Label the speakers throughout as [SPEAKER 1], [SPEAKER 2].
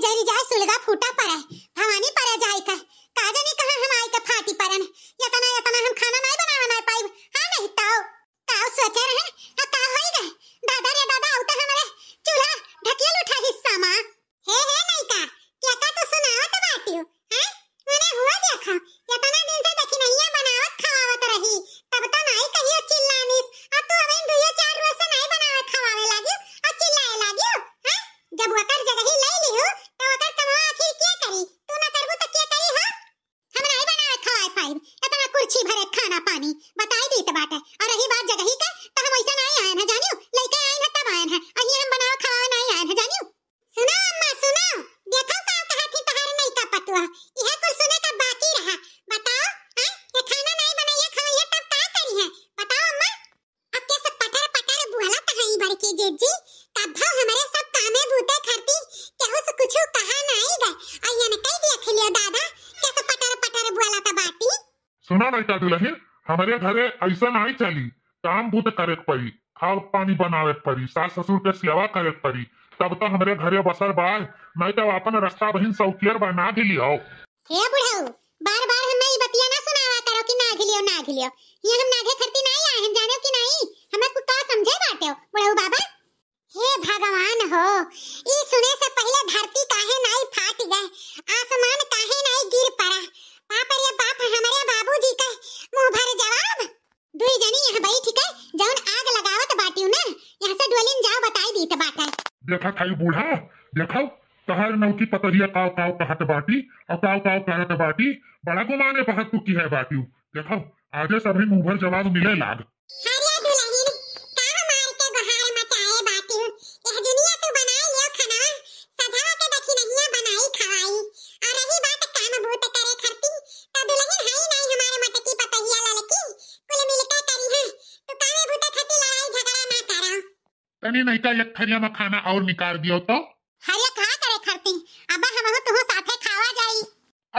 [SPEAKER 1] जरी जाए सुलगा फूटा पड़ा है भवानी पड़ा जाए का काजा ने कहा हम आई का फाटी परन
[SPEAKER 2] सुना नहीं का दिलहिन हमारे घरे ऐसा नहीं चली काम भूत करे पड़ी खाव पानी बनावे पड़ी सास ससुर के सेवा करे पड़ी तब तो हमारे घरे बसर बाय नहीं तो अपन रास्ता बहिन सौकियर बना भी लियो हे बार बार हमें ये
[SPEAKER 1] बतिया ना सुनावा करो कि ना घिलियो ना घिलियो ये हम नागे करती नहीं आए हम जाने कि नहीं हमें कुछ तो समझे बाटे हो बुढ़ऊ बाबा हे भगवान हो ई सुने से पहले के
[SPEAKER 2] देखा खाई बूढ़ा देखो तहर नौकी पतरिया काव काव कहत बाटी और काव काव कहत बाटी बड़ा गुमाने पहत तू की है बाटी देखो आगे सभी मुंह भर जवाब मिले लाग तने नहीं का एक थरिया में खाना और निकाल दियो तो हरिया हाँ, कहाँ करे खरती अब हम तो हो साथे खावा जाई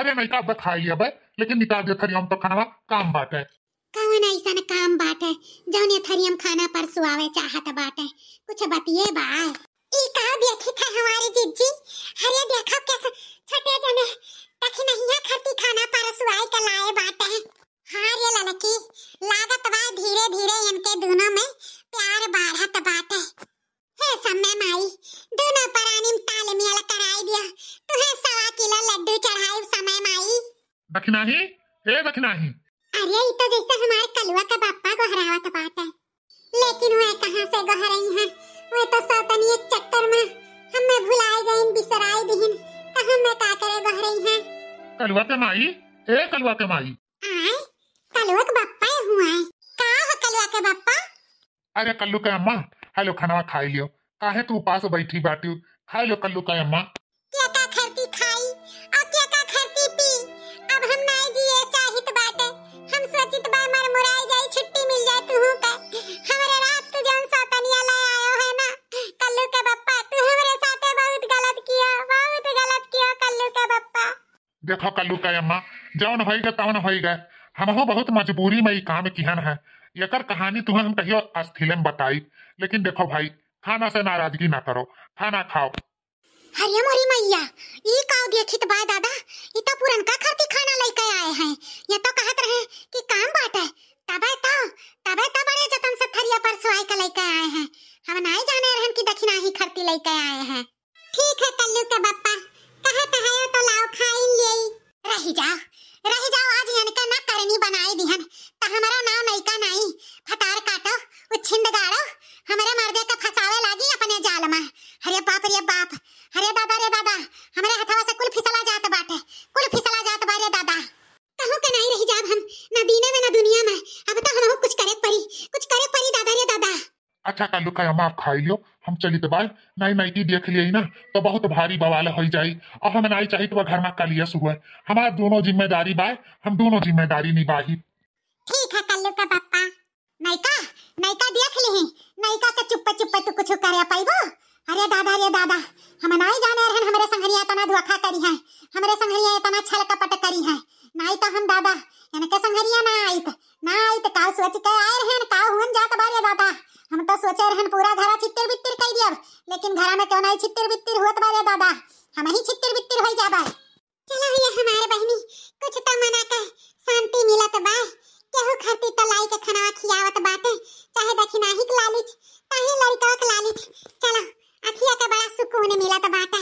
[SPEAKER 2] अरे नहीं का तो अब खाई अब लेकिन निकाल दियो थरिया तो खाना काम बात है
[SPEAKER 1] कौन ऐसा ना काम बात है जौन ये थरियम खाना पर सुआवे चाहत बात है कुछ बतिए बा ई का देखी थे हमारी जीजी
[SPEAKER 2] बखना ही हे बखना ही अरे
[SPEAKER 1] ये तो जैसे हमारे कलुआ का पापा को हरावा का बात है लेकिन वो कहां से गहरई है वो तो सौतनी एक चक्कर में हम मैं भुलाए गए इन बिसराए दिन कहां मैं का करे गहरई है
[SPEAKER 2] कलुआ के माई हे कलुआ के माई आए कलुआ के पापा हुआ का है कलुआ के पापा अरे कल्लू के अम्मा हेलो खाना खा लियो काहे तू पास बैठी बाटी खा लो कल्लू का अम्मा देखो कल्लू का अम्मा जौन हो गए तौन हो होइगा हमहू बहुत मजबूरी में काम किहन है एकर कहानी तुम्हें हम कहियो अस्थिले में बताई लेकिन देखो भाई खाना से नाराजगी ना करो खाना खाओ हरे
[SPEAKER 1] मोरी मैया ई काव देखित बा दादा ई तो का खरती खाना लेके आए हैं ये तो कहत रहे कि काम बाटे तबे तो तबे तो बड़े जतन से थरिया पर सुहाई के लेके आए हैं हम नहीं जाने रहन कि दखिना ही खरती लेके आए हैं हम ना दीने में ना दुनिया में अब तो हम कुछ करे परी कुछ करे परी दादा रे दादा
[SPEAKER 2] अच्छा कल्लू का हम आप खाई लियो हम चली तो बाय नई नई की देख लिए ना तो बहुत भारी बवाल हो जाए और हमें नाई चाहिए तो घर में कलियस हुए हमारा दोनों जिम्मेदारी बाय हम दोनों जिम्मेदारी निभाही
[SPEAKER 1] ठीक है कल्लू का पापा नायिका नायिका देख ली नायिका का चुप्पा चुप्पा तो कुछ तो संगरिया ना आई ना आई तो काल सोच के आए रहन काल हुन जात बारे दादा हम तो सोचे रहे पूरा घरा चित्तर बित्तर कर दिया लेकिन घरा में क्यों नहीं चित्तर बित्तर होत बारे दादा हम ही चित्तर बित्तर हो जाबा चलो ये हमारे बहनी कुछ तो मना के शांति मिलत बा केहू खरती तो लाई के खाना खियावत बाटे चाहे दखिनाही के लालिच चाहे लड़का के लालिच चलो अखिया के बड़ा सुकून मिलत बाटे